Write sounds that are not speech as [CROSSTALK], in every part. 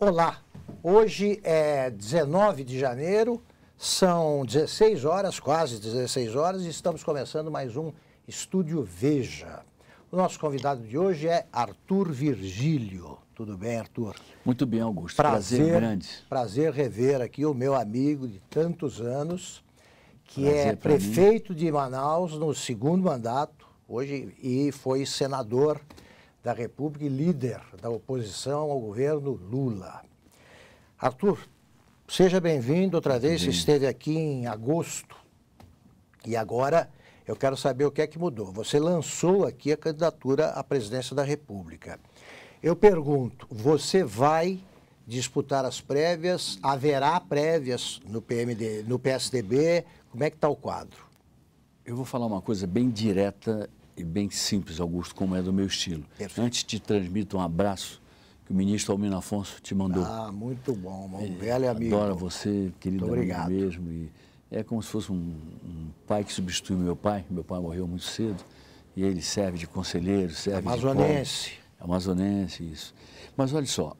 Olá, hoje é 19 de janeiro, são 16 horas, quase 16 horas, e estamos começando mais um Estúdio Veja. O nosso convidado de hoje é Arthur Virgílio. Tudo bem, Arthur? Muito bem, Augusto. Prazer, prazer grande. Prazer rever aqui o meu amigo de tantos anos, que é prazer é prefeito mim. de Manaus no segundo mandato, hoje, e foi senador da República e líder da oposição ao governo Lula. Arthur, seja bem-vindo outra vez, Sim. esteve aqui em agosto e agora eu quero saber o que é que mudou. Você lançou aqui a candidatura à presidência da República. Eu pergunto, você vai disputar as prévias? Haverá prévias no, PMD, no PSDB? Como é que está o quadro? Eu vou falar uma coisa bem direta e bem simples, Augusto, como é do meu estilo. Perfeito. Antes te transmito um abraço que o ministro Almino Afonso te mandou. Ah, muito bom, é, um velho amigo. Adoro você, querido amigo mesmo. E é como se fosse um, um, pai que substitui meu pai. Meu pai morreu muito cedo e ele serve de conselheiro, serve Amazonense. de... amazonense. Amazonense. isso. Mas olha só,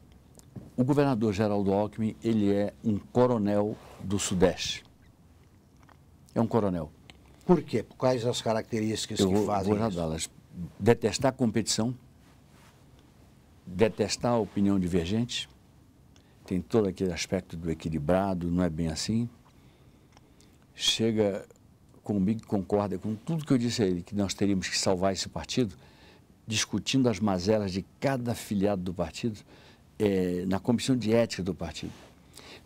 o governador Geraldo Alckmin, ele é um coronel do Sudeste. É um coronel. Por quê? Quais as características Eu que vou, fazem vou isso? Detestar competição, detestar a opinião divergente, tem todo aquele aspecto do equilibrado, não é bem assim. Chega comigo, concorda com tudo que eu disse a ele, que nós teríamos que salvar esse partido, discutindo as mazelas de cada filiado do partido é, na comissão de ética do partido.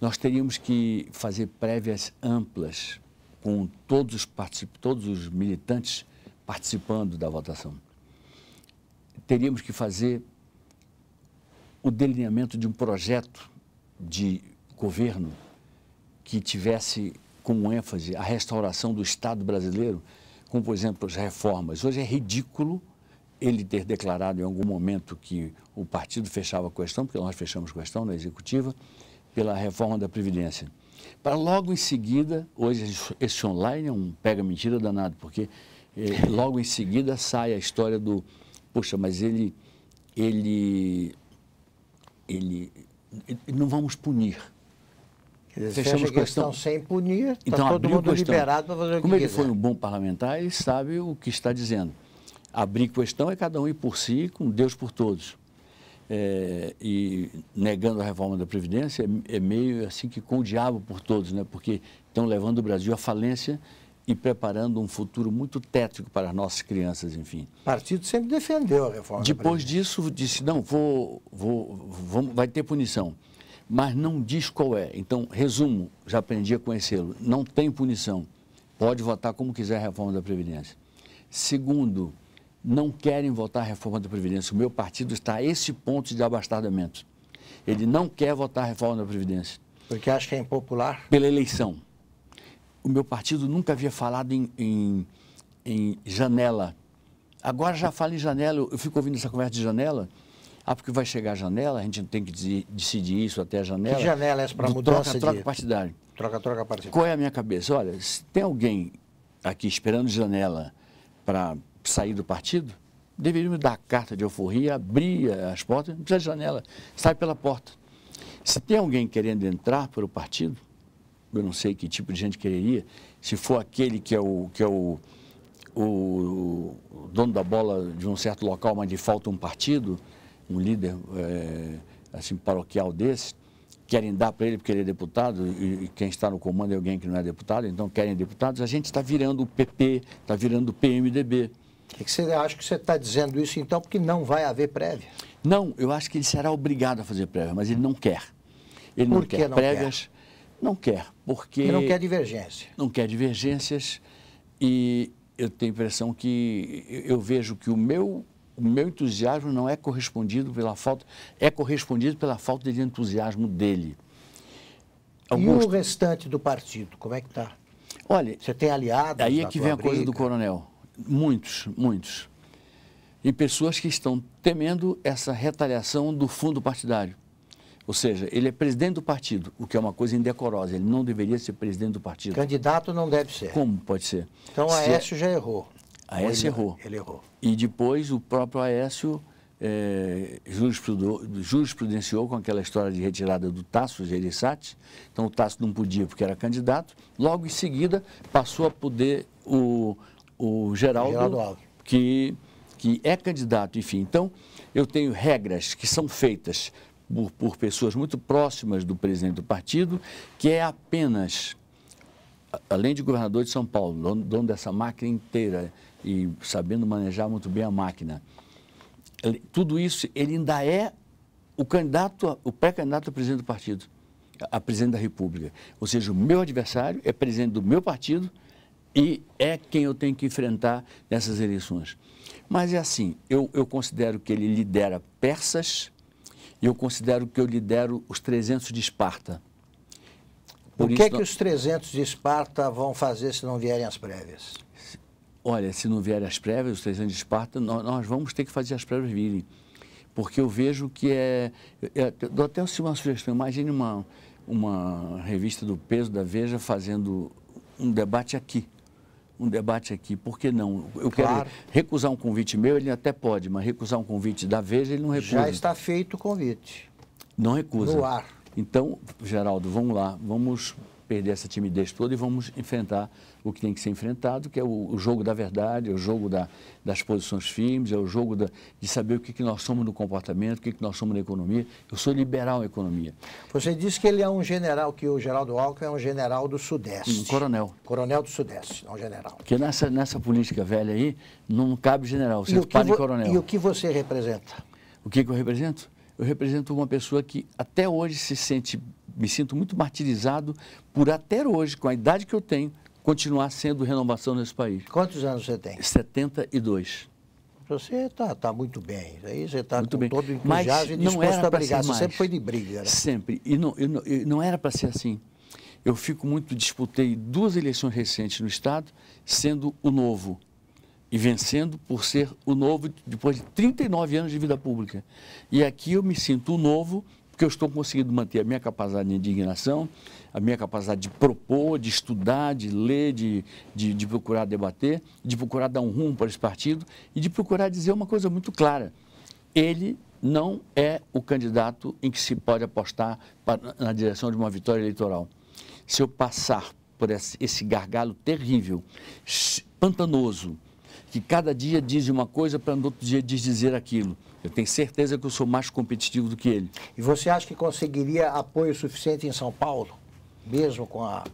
Nós teríamos que fazer prévias amplas com todos os, particip... todos os militantes participando da votação. Teríamos que fazer o delineamento de um projeto de governo que tivesse como ênfase a restauração do Estado brasileiro, como, por exemplo, as reformas. Hoje é ridículo ele ter declarado em algum momento que o partido fechava a questão, porque nós fechamos a questão na executiva, pela reforma da Previdência. Para logo em seguida, hoje esse online é um pega-mentira danado, porque eh, logo em seguida sai a história do, poxa, mas ele, ele, ele, ele não vamos punir. Fechamos questão. questão sem punir, está então, todo mundo questão. liberado para fazer o Como que ele quiser. foi um bom parlamentar, ele sabe o que está dizendo. Abrir questão é cada um ir por si, com Deus por todos é, e negando a reforma da Previdência é, é, meio assim que com o diabo por todos, né? porque estão levando o Brasil à falência e preparando um futuro muito tétrico para as nossas crianças, enfim. O partido sempre defendeu a reforma. Depois disso, disse, não, vou, vou, vai ter punição, mas não diz qual é. Então, resumo, já aprendi a conhecê-lo, não tem punição, pode votar como quiser a reforma da Previdência. Segundo, não querem votar a reforma da Previdência. O meu partido está a esse ponto de abastardamento. Ele não quer votar a reforma da Previdência. Porque acha que é impopular? Pela eleição. O meu partido nunca havia falado em, em, em janela. Agora já fala em janela, eu fico ouvindo essa conversa de janela. Ah, porque vai chegar a janela, a gente tem que decidir isso até a janela. Que janela é essa para mudança troca, troca de... partidário. Troca, troca partidário. Qual é a minha cabeça? Olha, se tem alguém aqui esperando janela para sair do partido, deveríamos dar carta de alforria, abrir as portas, não precisa de janela, sai pela porta. Se tem alguém querendo entrar pelo partido, eu não sei que tipo de gente quereria, se for aquele que é o, que é o, o, dono da bola de um certo local, mas lhe falta um partido, um líder é, assim paroquial desse, querem dar para ele porque ele é deputado e quem está no comando é alguém que não é deputado, então querem deputados, a gente está virando o PP, está virando o PMDB. É que você acha que você está dizendo isso então porque não vai haver prévia? Não, eu acho que ele será obrigado a fazer prévia, mas ele não quer. Ele Por não quer não prévias. Quer? Não quer, porque. Ele não quer divergência. Não quer divergências e eu tenho a impressão que eu vejo que o meu o meu entusiasmo não é correspondido pela falta é correspondido pela falta de entusiasmo dele. Augusto, e o restante do partido, como é que está? Olha, você tem aliados? Aí é que vem briga. a coisa do coronel. Muitos, muitos. E pessoas que estão temendo essa retaliação do fundo partidário. Ou seja, ele é presidente do partido, o que é uma coisa indecorosa. Ele não deveria ser presidente do partido. Candidato não deve ser. Como pode ser? Então, Se... É Aécio já errou. Aécio ele, errou. Ele errou. E depois o próprio Aécio é, jurisprudenciou com aquela história de retirada do Tasso Gerissati. Então o Tasso não podia porque era candidato. Logo em seguida passou a poder o, o Geraldo, Geraldo Alves. que, que é candidato, enfim. Então, eu tenho regras que são feitas por, por pessoas muito próximas do presidente do partido, que é apenas, além de governador de São Paulo, dono, dono dessa máquina inteira e sabendo manejar muito bem a máquina, ele, tudo isso, ele ainda é o candidato, o pré-candidato a presidente do partido, a presidente da República. Ou seja, o meu adversário é presidente do meu partido, e é quem eu tenho que enfrentar nessas eleições. Mas é assim, eu, eu considero que ele lidera persas e eu considero que eu lidero os 300 de Esparta. Por o que, é que os 300 de Esparta vão fazer se não vierem as prévias? Olha, se não vierem as prévias, os 300 de Esparta, nós, nós vamos ter que fazer as prévias virem. Porque eu vejo que é. é dou até uma sugestão. Imagine uma, uma revista do peso da Veja fazendo um debate aqui um debate aqui, por que não? Eu claro. quero recusar um convite meu, ele até pode, mas recusar um convite da vez ele não recusa. Já está feito o convite. Não recusa. No ar. Então, Geraldo, vamos lá, vamos perder essa timidez toda e vamos enfrentar o que tem que ser enfrentado, que é o, o jogo da verdade, é o jogo da, das posições firmes, é o jogo da, de saber o que, que nós somos no comportamento, o que, que nós somos na economia. Eu sou liberal na economia. Você disse que ele é um general, que o Geraldo Alckmin é um general do Sudeste. Um coronel. Coronel do Sudeste, não general. Porque nessa, nessa política velha aí, não cabe general, você para em coronel. E o que você representa? O que, que eu represento? Eu represento uma pessoa que até hoje se sente me sinto muito martirizado por até hoje, com a idade que eu tenho, continuar sendo renovação nesse país. Quantos anos você tem? 72. Você está tá muito bem, aí você está com bem. todo entusiasmo não disposto a brigar. Você sempre foi de briga. Né? Sempre. E não, eu não, eu não era para ser assim. Eu fico muito, disputei duas eleições recentes no Estado, sendo o novo e vencendo por ser o novo depois de 39 anos de vida pública. E aqui eu me sinto o novo porque eu estou conseguindo manter a minha capacidade de indignação, a minha capacidade de propor, de estudar, de ler, de, de, de procurar debater, de procurar dar um rumo para esse partido e de procurar dizer uma coisa muito clara. Ele não é o candidato em que se pode apostar para, na direção de uma vitória eleitoral. Se eu passar por esse, esse gargalo terrível, pantanoso, que cada dia diz uma coisa para no outro dia dizer aquilo. Eu tenho certeza que eu sou mais competitivo do que ele. E você acha que conseguiria apoio suficiente em São Paulo, mesmo com a,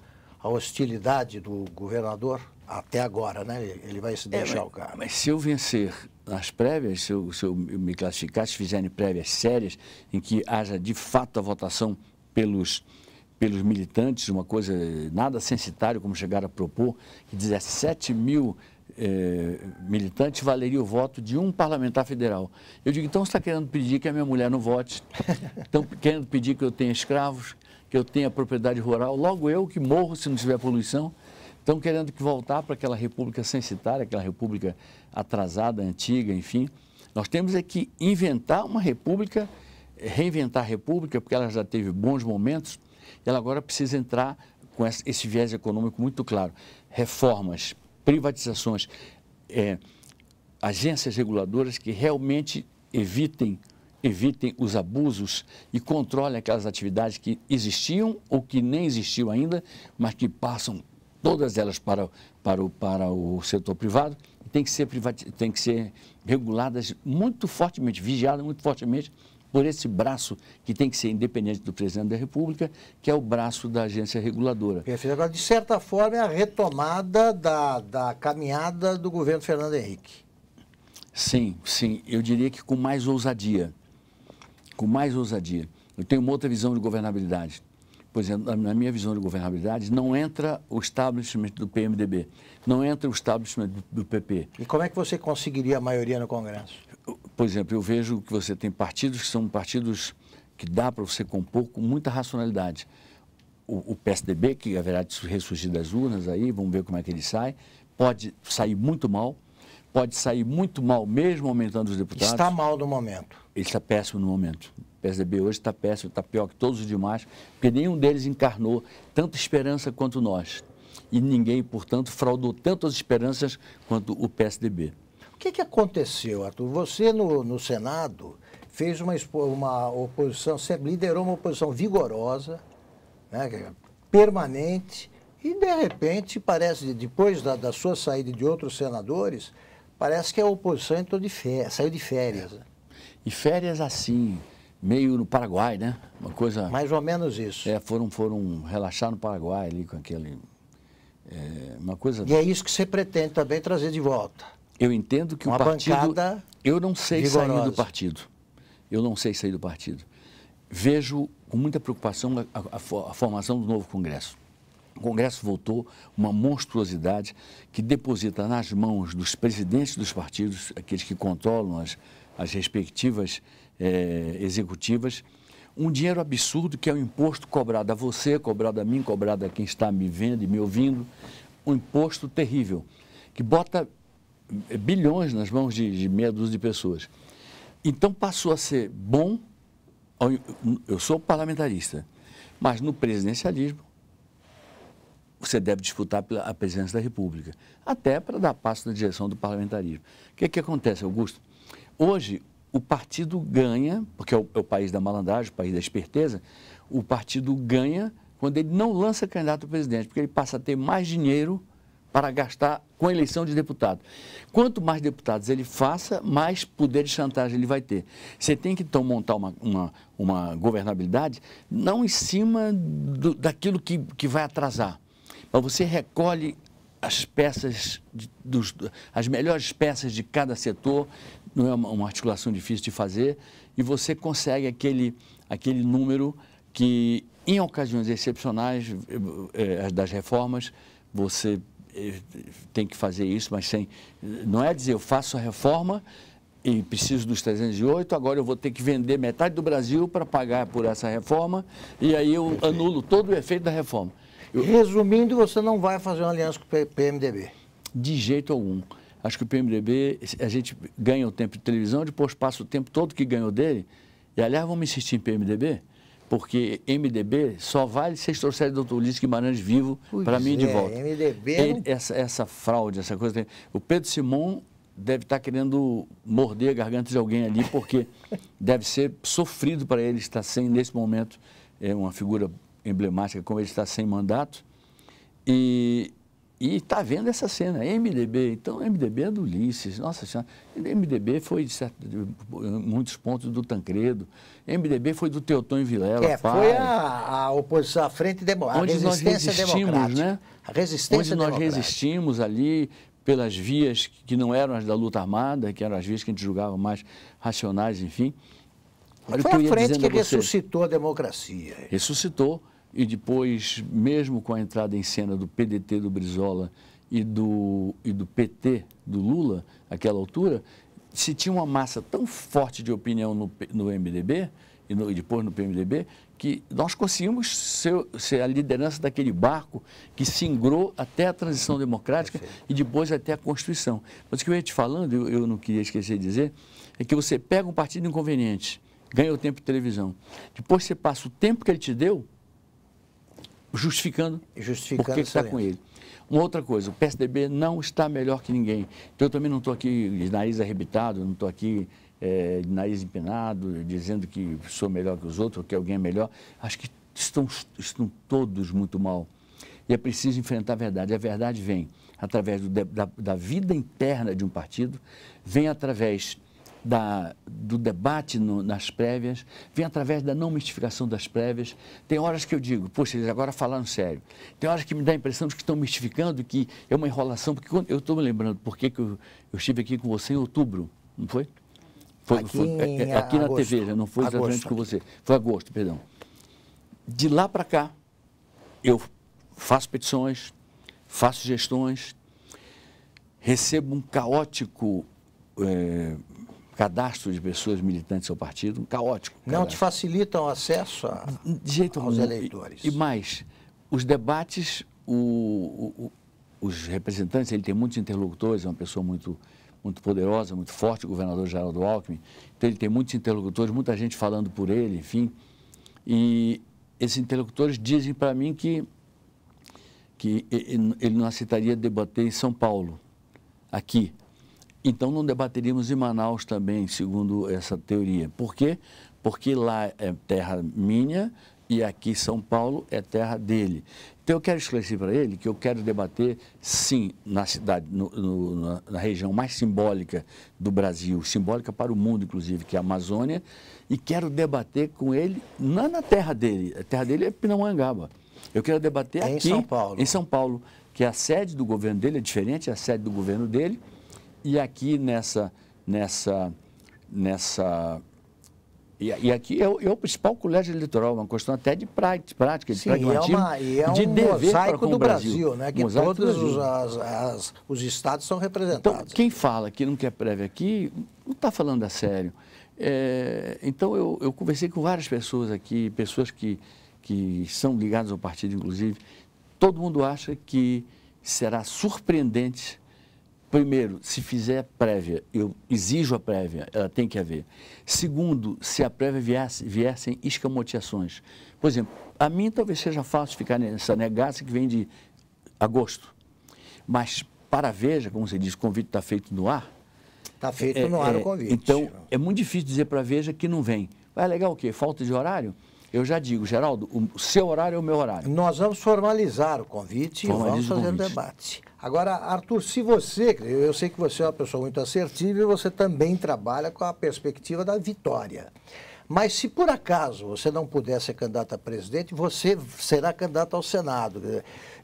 a hostilidade do governador? Até agora, né? Ele vai se é, deixar é, mas, o cara. Mas se eu vencer nas prévias, se eu, se eu me classificar, se fizerem prévias sérias, em que haja de fato a votação pelos, pelos militantes, uma coisa nada censitária, como chegaram a propor, que 17 mil é, militante valeria o voto de um parlamentar federal. Eu digo, então você está querendo pedir que a minha mulher não vote, estão [LAUGHS] querendo pedir que eu tenha escravos, que eu tenha propriedade rural, logo eu que morro se não tiver poluição, estão querendo que voltar para aquela república censitária, aquela república atrasada, antiga, enfim. Nós temos é que inventar uma república, reinventar a república, porque ela já teve bons momentos, ela agora precisa entrar com esse viés econômico muito claro. Reformas, privatizações, é, agências reguladoras que realmente evitem, evitem os abusos e controlem aquelas atividades que existiam ou que nem existiam ainda, mas que passam todas elas para, para, o, para o setor privado, tem que ser, tem que ser reguladas muito fortemente, vigiadas muito fortemente por esse braço que tem que ser independente do presidente da República, que é o braço da agência reguladora. Perfeito. Agora, de certa forma, é a retomada da, da caminhada do governo Fernando Henrique. Sim, sim. Eu diria que com mais ousadia. Com mais ousadia. Eu tenho uma outra visão de governabilidade. Por exemplo, na minha visão de governabilidade, não entra o establishment do PMDB, não entra o establishment do PP. E como é que você conseguiria a maioria no Congresso? por exemplo, eu vejo que você tem partidos que são partidos que dá para você compor com muita racionalidade. O, o PSDB, que haverá de ressurgir das urnas aí, vamos ver como é que ele sai, pode sair muito mal, pode sair muito mal mesmo aumentando os deputados. Está mal no momento. Ele está péssimo no momento. O PSDB hoje está péssimo, está pior que todos os demais, porque nenhum deles encarnou tanta esperança quanto nós. E ninguém, portanto, fraudou tantas esperanças quanto o PSDB. O que, que aconteceu, Arthur? Você, no, no Senado, fez uma, uma oposição, liderou uma oposição vigorosa, né, é permanente, e, de repente, parece, depois da, da sua saída de outros senadores, parece que a oposição entrou de férias, saiu de férias. Né? E férias assim, meio no Paraguai, né? Uma coisa. Mais ou menos isso. É, foram, foram relaxar no Paraguai ali com aquele. É, uma coisa. E é isso que você pretende também trazer de volta. Eu entendo que Uma o partido. Eu não sei vigorosa. sair do partido. Eu não sei sair do partido. Vejo com muita preocupação a, a, a formação do novo Congresso. O Congresso votou uma monstruosidade que deposita nas mãos dos presidentes dos partidos, aqueles que controlam as, as respectivas eh, executivas, um dinheiro absurdo que é o um imposto cobrado a você, cobrado a mim, cobrado a quem está me vendo e me ouvindo, um imposto terrível, que bota bilhões nas mãos de, de meia dúzia de pessoas. Então passou a ser bom, eu sou parlamentarista, mas no presidencialismo você deve disputar pela, a presidência da República, até para dar passo na direção do parlamentarismo. O que, é que acontece, Augusto? Hoje, o partido ganha, porque é o, é o, país da malandragem, o país da esperteza, o partido ganha quando ele não lança candidato a presidente, porque ele passa a ter mais dinheiro para gastar com a eleição de deputado. Quanto mais deputados ele faça, mais poder de chantagem ele vai ter. Você tem que, então, montar uma, uma, uma governabilidade não em cima do, daquilo que, que vai atrasar, mas você recolhe as peças, de, dos, as melhores peças de cada setor, não é uma, uma articulação difícil de fazer, e você consegue aquele, aquele número que, em ocasiões excepcionais é, das reformas, você tem que fazer isso, mas sem. Não é dizer eu faço a reforma e preciso dos 308, agora eu vou ter que vender metade do Brasil para pagar por essa reforma e aí eu Perfeito. anulo todo o efeito da reforma. Eu... Resumindo, você não vai fazer uma aliança com o PMDB? De jeito algum. Acho que o PMDB, a gente ganha o tempo de televisão, depois passa o tempo todo que ganhou dele. E aliás, vamos insistir em PMDB? porque MDB só vale se trouxer o doutor Ulisses Guimarães vivo para mim é, de volta. MDB... É ele, essa, essa fraude, essa coisa. O Pedro Simon deve estar tá querendo morder a garganta de alguém ali, porque [LAUGHS] deve ser sofrido para ele estar sem, nesse momento, é uma figura emblemática como ele está sem mandato. E, e está vendo essa cena, MDB, então MDB é do Ulisses, nossa senhora, MDB foi de, certo, de muitos pontos do Tancredo, MDB foi do Teotônio Vilela. É, foi a, a oposição à frente democrática, onde nós resistimos, né? A resistência Onde nós resistimos ali pelas vias que não eram as da luta armada, que eram as vias que a gente julgava mais racionais, enfim. Olha foi a frente que, que ressuscitou a democracia. Ressuscitou e depois, mesmo com a entrada em cena do PDT do Brizola e do, e do PT do Lula, naquela altura, se tinha uma massa tão forte de opinião no, no MDB e, no, e depois no PMDB, que nós conseguimos ser, ser, a liderança daquele barco que singrou até a transição democrática e depois até a Constituição. Mas o que eu ia te falando, eu, eu não queria esquecer de dizer, é que você pega um partido inconveniente, ganha o tempo de televisão. Depois você passa o tempo que ele te deu justificando, justificando que está com ele. Uma outra coisa, o PSDB não está melhor que ninguém. Então, eu também não estou aqui de nariz arrebitado, não estou aqui é, de nariz empinado, dizendo que sou melhor que os outros, ou que alguém é melhor. Acho que estão, estão todos muito mal. E é preciso enfrentar a verdade. A verdade vem através do, da, da vida interna de um partido, vem através da, do debate no, nas prévias, vem através da não mistificação das prévias. Tem horas que eu digo, poxa, eles agora falaram sério. Tem horas que me dá a impressão de que estão mistificando, que é uma enrolação, porque eu estou me lembrando porque que eu, eu estive aqui com você em outubro, não foi? Foi, aqui, foi, é, é aqui na TV, não foi exatamente agosto. com você. Foi agosto, perdão. De lá para cá, eu faço petições, faço gestões, recebo um caótico é, cadastro de pessoas militantes ao partido, caótico. Não te facilitam o acesso a, de jeito aos algum. eleitores. E, e, mais, os debates, o, o, o, os representantes, ele tem muitos interlocutores, é uma pessoa muito, muito poderosa, muito forte, o governador Geraldo Alckmin, então ele tem muitos interlocutores, muita gente falando por ele, enfim. E esses interlocutores dizem para mim que, que ele não aceitaria debater em São Paulo, aqui, então não debateríamos em Manaus também, segundo essa teoria. Por quê? Porque lá é terra minha e aqui São Paulo é terra dele. Então eu quero esclarecer para ele que eu quero debater, sim, na cidade, no, no, na região mais simbólica do Brasil, simbólica para o mundo, inclusive, que é a Amazônia, e quero debater com ele não na terra dele, a terra dele é Pinamangaba. Eu quero debater é aqui, em São Paulo, em São Paulo que a sede do governo dele é diferente, é a sede do governo dele, e aqui nessa, nessa, nessa e, e, aqui é o, é o, principal colégio eleitoral, uma questão até de prática, de Sim, pragmatismo, é uma, é um de dever para com do o Brasil, Brasil né? que mosaico todos os, as, as, os estados são então, representados. Então, quem fala que não quer prévia aqui, não está falando a sério. É, então, eu, eu conversei com várias pessoas aqui, pessoas que, que são ligadas ao partido, inclusive. Todo mundo acha que será surpreendente Primeiro, se fizer prévia, eu exijo a prévia, ela tem que haver. Segundo, se a prévia viesse, viessem escamoteações. Por exemplo, a mim talvez seja fácil ficar nessa negaça que vem de agosto. Mas para a Veja, como você diz, o convite está feito no ar. Está feito é, no ar é, o convite. Então, é muito difícil dizer para a Veja que não vem. Vai alegar é o quê? Falta de horário? eu já digo, Geraldo, o seu horário é o meu horário. Nós vamos formalizar o convite Formalize e vamos fazer o, debate. Agora, Arthur, se você, eu sei que você é uma pessoa muito assertiva e você também trabalha com a perspectiva da vitória. Mas se por acaso você não puder ser candidato a presidente, você será candidato ao Senado.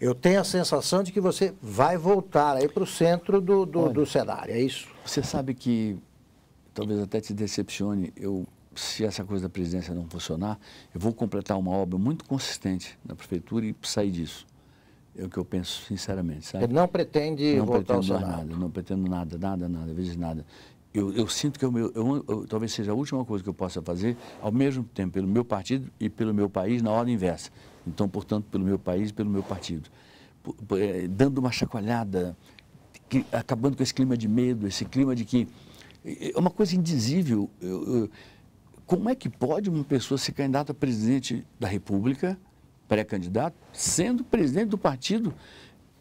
Eu tenho a sensação de que você vai voltar aí para o centro do, do, Olha, do cenário, é isso? Você sabe que, talvez até te decepcione, eu se essa coisa da presidência não funcionar, eu vou completar uma obra muito consistente na prefeitura e sair disso. É o que eu penso, sinceramente, sabe? Ele não pretende não voltar ao Senado? Nada, não pretendo nada, nada, nada, às vezes nada. Eu, eu sinto que é eu, eu, eu, talvez seja a última coisa que eu possa fazer, ao mesmo tempo, pelo meu partido e pelo meu país, na ordem inversa. Então, portanto, pelo meu país e pelo meu partido. P é, dando uma chacoalhada, que, acabando com esse clima de medo, esse clima de que... É, é uma coisa indizível. eu, eu como é que pode uma pessoa ser candidata a presidente da República, pré-candidato, sendo presidente do partido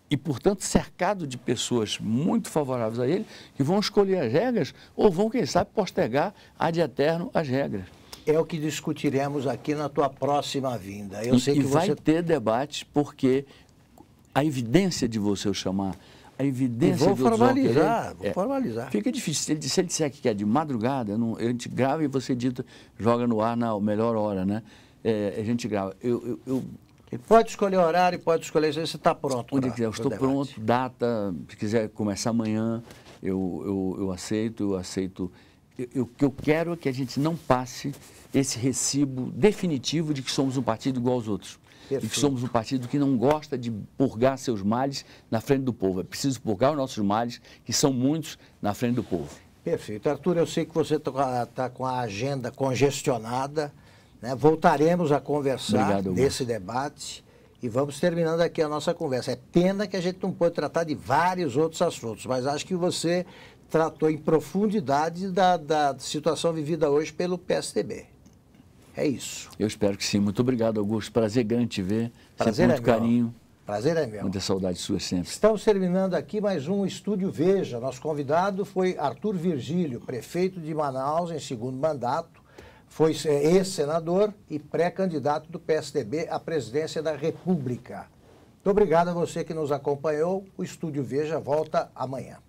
e, portanto, cercado de pessoas muito favoráveis a ele, que vão escolher as regras ou vão, quem sabe, postergar ad eterno as regras? É o que discutiremos aqui na tua próxima vinda. Eu e, sei que e vai você... ter debate, porque a evidência de você o chamar a evidência vou de outros formalizar, vou é, formalizar. Fica difícil. Se ele, se ele disser que é de madrugada, eu não, a gente grava e você dita, joga no ar na melhor hora, né? É, a gente grava. Eu, eu, eu... pode escolher horário, pode escolher, você está pronto. Onde pra, quiser, eu estou debate. pronto, data, se quiser começar amanhã, eu, eu, eu aceito, eu aceito. O que eu quero é que a gente não passe esse recibo definitivo de que somos um partido igual aos outros. Perfeito. e que somos um partido que não gosta de purgar seus males na frente do povo. É preciso purgar os nossos males, que são muitos, na frente do povo. Perfeito. Arthur, eu sei que você está tá com a agenda congestionada. Né? Voltaremos a conversar Obrigado, debate. E vamos terminando aqui a nossa conversa. É pena que a gente não pode tratar de vários outros assuntos, mas acho que você tratou em profundidade da, da situação vivida hoje pelo PSDB. É isso. Eu espero que sim. Muito obrigado, Augusto. Prazer grande te ver. Prazer muito é carinho. Prazer é meu. Muita saudade sua sempre. Estamos terminando aqui mais um Estúdio Veja. Nosso convidado foi Arthur Virgílio, prefeito de Manaus em segundo mandato. Foi é, ex-senador e pré-candidato do PSDB à presidência da República. Muito obrigado a você que nos acompanhou. O Estúdio Veja volta amanhã.